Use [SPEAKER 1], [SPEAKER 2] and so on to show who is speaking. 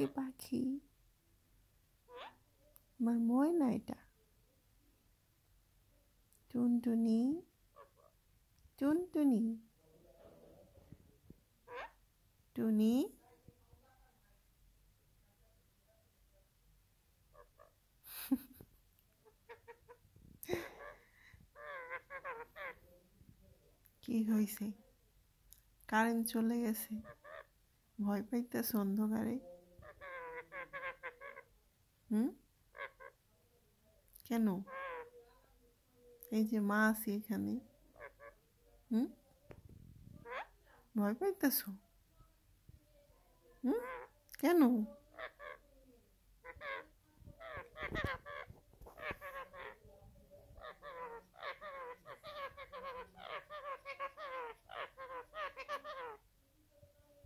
[SPEAKER 1] কে পাখি আমার ময়না এটা টুনটুনি টুনটুনি টুনি
[SPEAKER 2] কি হয়েছে কারেন্ট চলে গেছে ভয় পাইতে অন্ধকারে হুম কেন এই যে মা আছি এখানে হুম ভয় পাইতেছ হুম কেন